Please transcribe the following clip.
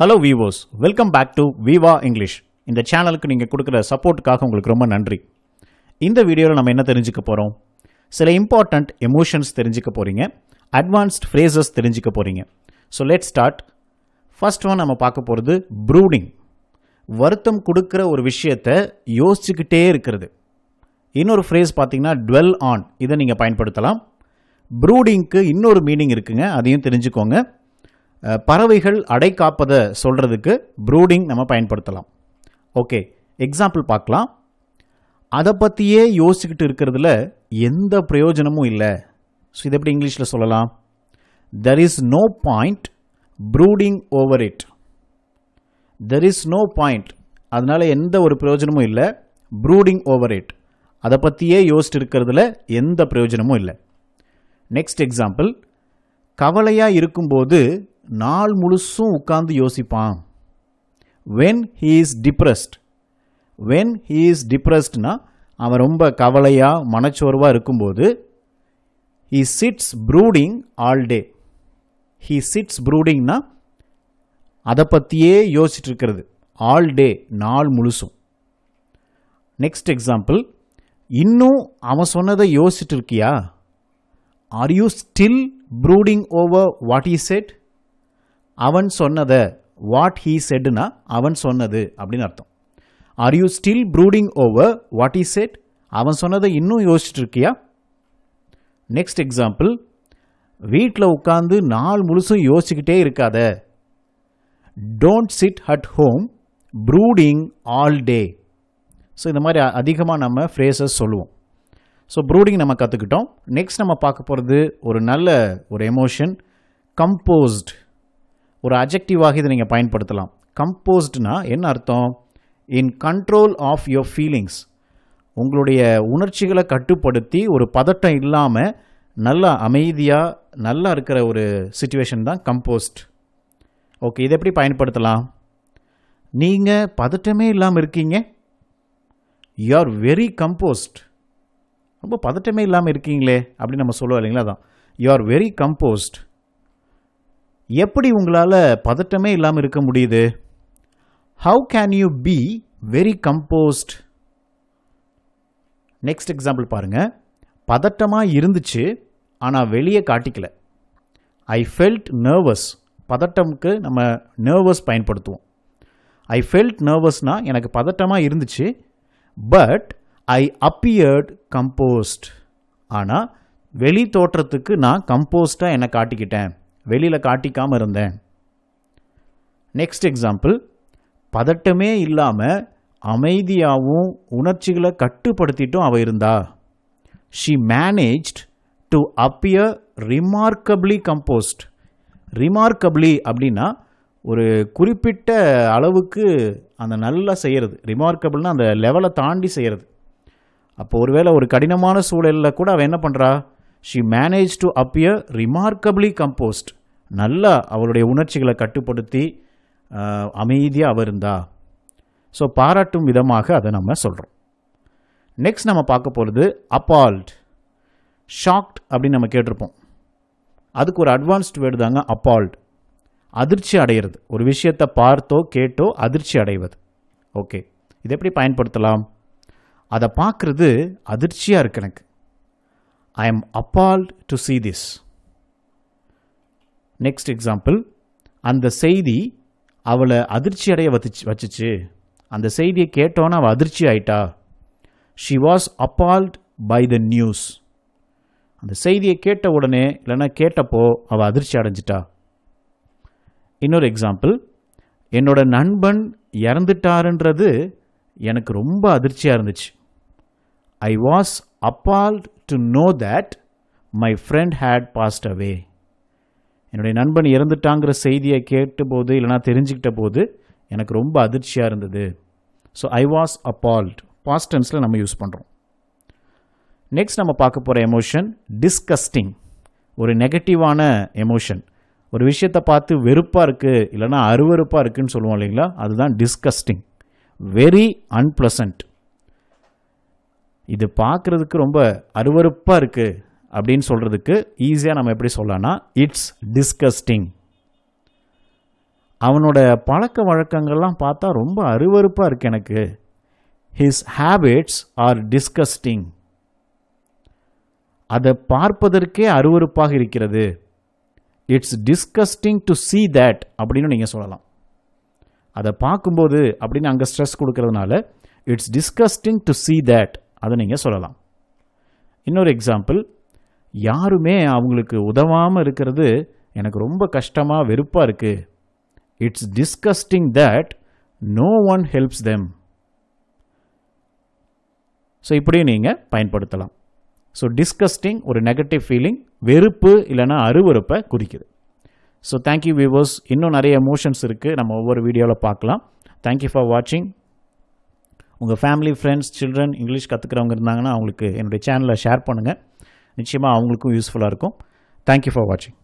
Hello வீவோஸ் welcome back to Viva English இந்த சேனலுக்கு நீங்கள் கொடுக்குற சப்போர்ட்டுக்காக உங்களுக்கு ரொம்ப நன்றி இந்த வீடியோவில் நம்ம என்ன தெரிஞ்சுக்க போகிறோம் சில இம்பார்ட்டண்ட் எமோஷன்ஸ் தெரிஞ்சுக்க போகிறீங்க அட்வான்ஸ்ட் ஃப்ரேசஸ் தெரிஞ்சுக்க போகிறீங்க so let start first one நம்ம பார்க்க போகிறது ப்ரூடிங் வருத்தம் கொடுக்குற ஒரு விஷயத்தை யோசிச்சுக்கிட்டே இருக்கிறது இன்னொரு ஃப்ரேஸ் பார்த்தீங்கன்னா டுவெல் ஆன் இதை நீங்கள் பயன்படுத்தலாம் ப்ரூடிங்க்கு இன்னொரு மீனிங் இருக்குங்க அதையும் தெரிஞ்சுக்கோங்க பறவைகள் அடை காப்பதை சொல்கிறதுக்கு ப்ரூடிங் நம்ம பயன்படுத்தலாம் ஓகே எக்ஸாம்பிள் பார்க்கலாம் அதை பற்றியே யோசிச்சுக்கிட்டு இருக்கிறதுல எந்த பிரயோஜனமும் இல்லை ஸோ இதை எப்படி இங்கிலீஷில் சொல்லலாம் there is no point brooding over it there is no point அதனால் எந்த ஒரு பிரயோஜனமும் இல்லை ப்ரூடிங் ஓவர் இட் அதை பற்றியே யோசிச்சு இருக்கிறதுல எந்த பிரயோஜனமும் இல்லை நெக்ஸ்ட் எக்ஸாம்பிள் கவலையாக இருக்கும்போது நாள் முழுசும் உட்காந்து யோசிப்பான் when he is depressed when he is டிப்ரெஸ்ட்னா அவன் ரொம்ப கவலையாக மனச்சோர்வாக இருக்கும்போது he sits brooding all day he sits ப்ரூடிங்னா அதை பற்றியே யோசிச்சுட்டு இருக்கிறது ஆல் டே நாள் முழுசும் நெக்ஸ்ட் எக்ஸாம்பிள் இன்னும் அவன் சொன்னதை யோசிச்சுட்டு இருக்கியா are you still brooding over what is it அவன் சொன்னதை வாட் ஹீ செட்னா அவன் சொன்னது அப்படின்னு அர்த்தம் are you still brooding over what he said அவன் சொன்னதை இன்னும் யோசிச்சுட்டு இருக்கியா நெக்ஸ்ட் எக்ஸாம்பிள் வீட்டில் உட்காந்து நாள் முழுசும் யோசிச்சுக்கிட்டே இருக்காத don't sit at home brooding all day so இந்த மாதிரி அதிகமாக நம்ம ஃப்ரேசஸ் சொல்லுவோம் ஸோ ப்ரூடிங் நம்ம கற்றுக்கிட்டோம் நெக்ஸ்ட் நம்ம பார்க்க போகிறது ஒரு நல்ல ஒரு எமோஷன் கம்போஸ்ட் ஒரு அப்ஜெக்டிவாக இதை நீங்கள் பயன்படுத்தலாம் கம்போஸ்ட்னா என்ன அர்த்தம் in control of your feelings உங்களுடைய உணர்ச்சிகளை கட்டுப்படுத்தி ஒரு பதட்டம் இல்லாமல் நல்லா அமைதியாக நல்லா இருக்கிற ஒரு சுச்சுவேஷன் தான் கம்போஸ்ட் ஓகே இதை எப்படி பயன்படுத்தலாம் நீங்கள் பதட்டமே இல்லாமல் இருக்கீங்க யூ ஆர் வெரி கம்போஸ்ட் ரொம்ப பதட்டமே இல்லாமல் இருக்கீங்களே அப்படின்னு நம்ம சொல்லுவோம் இல்லைங்களா தான் யூ ஆர் வெரி கம்போஸ்ட் எப்படி உங்களால் பதட்டமே இல்லாமல் இருக்க முடியுது how can you be very composed next example பாருங்கள் பதட்டமாக இருந்துச்சு ஆனால் வெளியே காட்டிக்கல ஐ ஃபெல்ட் நர்வஸ் பதட்டம்க்கு நம்ம நர்வஸ் பயன்படுத்துவோம் ஐ ஃபெல்ட் நர்வஸ்னால் எனக்கு பதட்டமாக இருந்துச்சு பட் ஐ அப்பியர்ட் கம்போஸ்ட் ஆனால் வெளி தோற்றத்துக்கு நான் கம்போஸ்டாக என்னை காட்டிக்கிட்டேன் வெளியில் காட்டிக்காமல் இருந்தேன் நெக்ஸ்ட் எக்ஸாம்பிள் பதட்டமே இல்லாமல் அமைதியாகவும் உணர்ச்சிகளை கட்டுப்படுத்திட்டும் அவள் இருந்தா she managed to appear remarkably composed remarkably அப்படின்னா ஒரு குறிப்பிட்ட அளவுக்கு அந்த நல்லா செய்கிறது ரிமார்க்கபிள்னால் அந்த லெவலை தாண்டி செய்கிறது அப்போ ஒருவேளை ஒரு கடினமான சூழலில் கூட அவள் என்ன பண்ணுறா she manage to appear remarkably composed நல்லா அவளுடைய உணர்ச்சிகளை கட்டுப்படுத்தி அமைதியாக அவ இருந்தா ஸோ பாராட்டும் விதமாக அதை நம்ம சொல்கிறோம் நெக்ஸ்ட் நம்ம பார்க்க போகிறது அப்பால்ட் ஷாக்ட் அப்படின்னு நம்ம கேட்டிருப்போம் அதுக்கு ஒரு அட்வான்ஸ்ட் வேர்டு தாங்க அப்பால்ட் அதிர்ச்சி அடைகிறது ஒரு விஷயத்தை பார்த்தோ கேட்டோ அதிர்ச்சி அடைவது ஓகே இதை எப்படி பயன்படுத்தலாம் அதை பார்க்குறது அதிர்ச்சியாக இருக்கு எனக்கு I am appalled to see this. Next example அந்த செய்தி அவளை அதிர்ச்சி அடைய வச்சு வச்சுச்சு அந்த செய்தியை கேட்டோன்னே அவள் அதிர்ச்சி ஆயிட்டா she was appalled by the news அந்த செய்தியை கேட்ட உடனே இல்லைன்னா கேட்டப்போ அவள் அதிர்ச்சி அடைஞ்சிட்டா இன்னொரு எக்ஸாம்பிள் என்னோட நண்பன் இறந்துட்டாருன்றது எனக்கு ரொம்ப அதிர்ச்சியாக இருந்துச்சு I was appalled to know that my friend had passed away என்னுடைய நண்பன் இறந்துட்டாங்கிற செய்தியை கேட்டபோது இல்லைனா தெரிஞ்சுக்கிட்ட போது எனக்கு ரொம்ப அதிர்ச்சியாக இருந்தது so I was appalled past டென்ஸில் நம்ம யூஸ் பண்ணுறோம் நெக்ஸ்ட் நம்ம பார்க்க போகிற எமோஷன் டிஸ்கஸ்டிங் ஒரு நெகட்டிவான எமோஷன் ஒரு விஷயத்தை பார்த்து வெறுப்பாக இருக்குது இல்லைனா அருவறுப்பாக இருக்குதுன்னு சொல்லுவோம் இல்லைங்களா அதுதான் டிஸ்கஸ்டிங் வெரி அன்பிளசன்ட் இது பார்க்குறதுக்கு ரொம்ப அருவறுப்பாக இருக்குது அப்படின்னு சொல்கிறதுக்கு ஈஸியாக நம்ம எப்படி சொல்லலாம்னா இட்ஸ் டிஸ்கஸ்டிங் அவனோட பழக்க வழக்கங்கள்லாம் பார்த்தா ரொம்ப அருவறுப்பாக இருக்குது எனக்கு ஹிஸ் ஹேபிட்ஸ் ஆர் டிஸ்கஸ்டிங் அதை பார்ப்பதற்கே அருவறுப்பாக இருக்கிறது it's disgusting to see that அப்படின்னு நீங்கள் சொல்லலாம் அதை பார்க்கும்போது அப்படின்னு அங்கே ஸ்ட்ரெஸ் கொடுக்கறதுனால it's disgusting to see that அதை நீங்கள் சொல்லலாம் இன்னொரு எக்ஸாம்பிள் யாருமே அவங்களுக்கு உதவாமல் இருக்கிறது எனக்கு ரொம்ப கஷ்டமாக வெறுப்பாக இருக்குது it's disgusting that no one helps them so இப்படியும் நீங்கள் பயன்படுத்தலாம் ஸோ டிஸ்கஸ்டிங் ஒரு நெகட்டிவ் ஃபீலிங் வெறுப்பு இல்லைனா அருவறுப்பை குறிக்குது ஸோ தேங்க்யூ வியூவர்ஸ் இன்னும் நிறைய எமோஷன்ஸ் இருக்குது நம்ம ஒவ்வொரு வீடியோவில் பார்க்கலாம் தேங்க்யூ ஃபார் வாட்சிங் உங்கள் ஃபேமிலி ஃப்ரெண்ட்ஸ் சில்ட்ரன் இங்கிலீஷ் கற்றுக்கிறவங்க இருந்தாங்கன்னா அவங்களுக்கு என்னுடைய சேனலை ஷேர் பண்ணுங்கள் நிச்சயமாக அவங்களுக்கும் யூஸ்ஃபுல்லாக இருக்கும் தேங்க்யூ ஃபார் வாட்சிங்